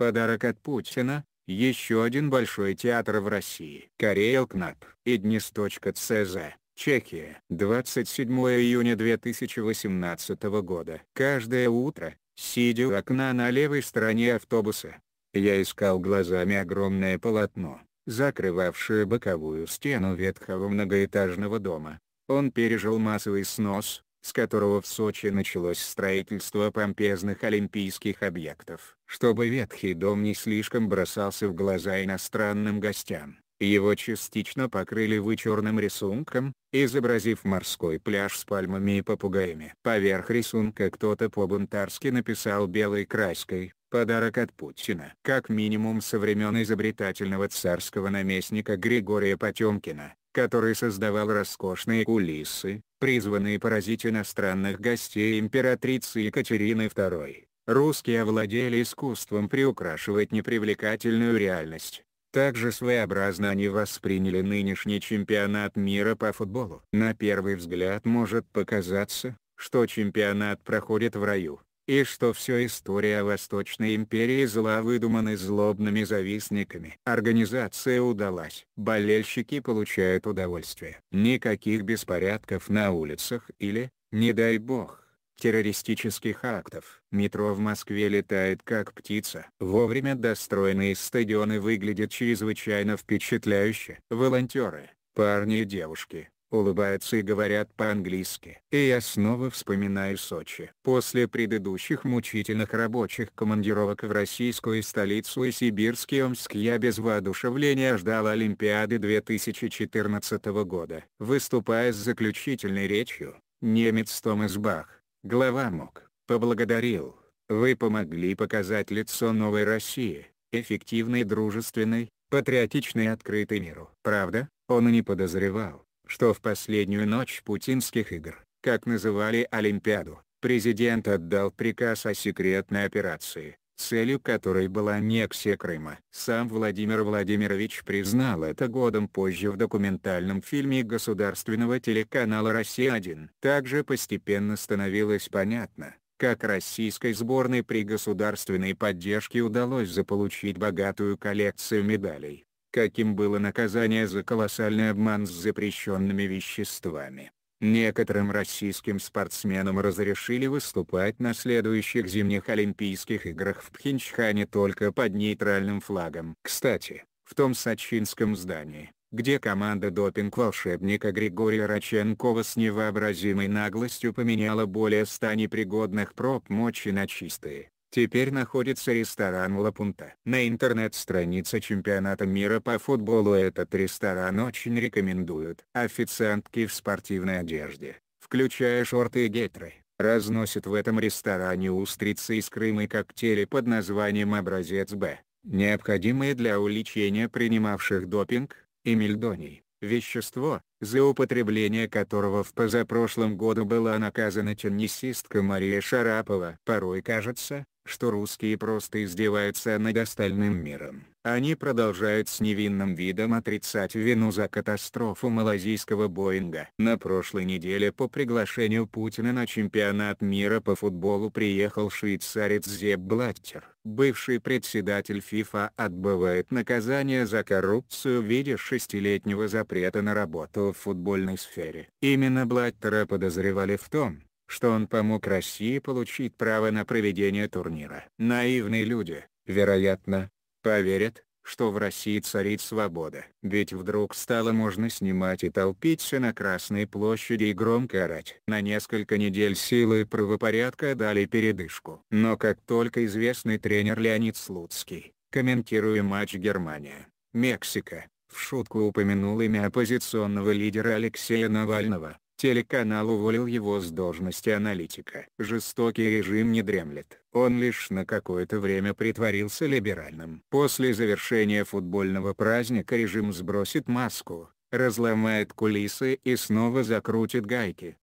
Подарок от Путина, еще один большой театр в России. Карел Кнап. Иднис.цз. Чехия. 27 июня 2018 года. Каждое утро, сидя у окна на левой стороне автобуса, я искал глазами огромное полотно, закрывавшее боковую стену ветхого многоэтажного дома. Он пережил массовый снос, с которого в Сочи началось строительство помпезных олимпийских объектов. Чтобы ветхий дом не слишком бросался в глаза иностранным гостям, его частично покрыли вычурным рисунком, изобразив морской пляж с пальмами и попугаями. Поверх рисунка кто-то по-бунтарски написал белой краской Подарок от Путина. Как минимум со времен изобретательного царского наместника Григория Потемкина который создавал роскошные кулисы, призванные поразить иностранных гостей императрицы Екатерины II. Русские овладели искусством приукрашивать непривлекательную реальность. Также своеобразно они восприняли нынешний чемпионат мира по футболу. На первый взгляд может показаться, что чемпионат проходит в раю и что все история Восточной империи зла выдуманы злобными завистниками. Организация удалась. Болельщики получают удовольствие. Никаких беспорядков на улицах или, не дай бог, террористических актов. Метро в Москве летает как птица. Вовремя достроенные стадионы выглядят чрезвычайно впечатляюще. Волонтеры, парни и девушки, улыбаются и говорят по-английски. И я снова вспоминаю Сочи. После предыдущих мучительных рабочих командировок в российскую столицу и сибирский Омск я без воодушевления ждал Олимпиады 2014 года. Выступая с заключительной речью, немец Томас Бах, глава МОК, поблагодарил. Вы помогли показать лицо новой России, эффективной дружественной, патриотичной и открытой миру. Правда, он и не подозревал, что в последнюю ночь путинских игр, как называли Олимпиаду, президент отдал приказ о секретной операции, целью которой была аннексия Крыма. Сам Владимир Владимирович признал это годом позже в документальном фильме государственного телеканала «Россия-1». Также постепенно становилось понятно, как российской сборной при государственной поддержке удалось заполучить богатую коллекцию медалей каким было наказание за колоссальный обман с запрещенными веществами. Некоторым российским спортсменам разрешили выступать на следующих зимних Олимпийских играх в Пхенчхане только под нейтральным флагом. Кстати, в том сочинском здании, где команда допинг-волшебника Григория Раченкова с невообразимой наглостью поменяла более ста непригодных проб мочи на чистые, Теперь находится ресторан Лапунта. На интернет-странице чемпионата мира по футболу этот ресторан очень рекомендуют. Официантки в спортивной одежде, включая шорты и гетры, разносят в этом ресторане устрицы из Крыма и коктейли под названием «Образец Б», необходимые для увлечения принимавших допинг, и мельдоний вещество, за употребление которого в позапрошлом году была наказана теннисистка Мария Шарапова. Порой кажется, что русские просто издеваются над остальным миром. Они продолжают с невинным видом отрицать вину за катастрофу малазийского Боинга. На прошлой неделе по приглашению Путина на чемпионат мира по футболу приехал швейцарец Зеб Блаттер. Бывший председатель ФИФА отбывает наказание за коррупцию в виде шестилетнего запрета на работу в футбольной сфере. Именно Блаттера подозревали в том, что он помог России получить право на проведение турнира. Наивные люди, вероятно, поверят, что в России царит свобода. Ведь вдруг стало можно снимать и толпиться на Красной площади и громко орать. На несколько недель силы правопорядка дали передышку. Но как только известный тренер Леонид Слуцкий, комментируя матч Германия, Мексика, в шутку упомянул имя оппозиционного лидера Алексея Навального, Телеканал уволил его с должности аналитика. Жестокий режим не дремлет. Он лишь на какое-то время притворился либеральным. После завершения футбольного праздника режим сбросит маску, разломает кулисы и снова закрутит гайки.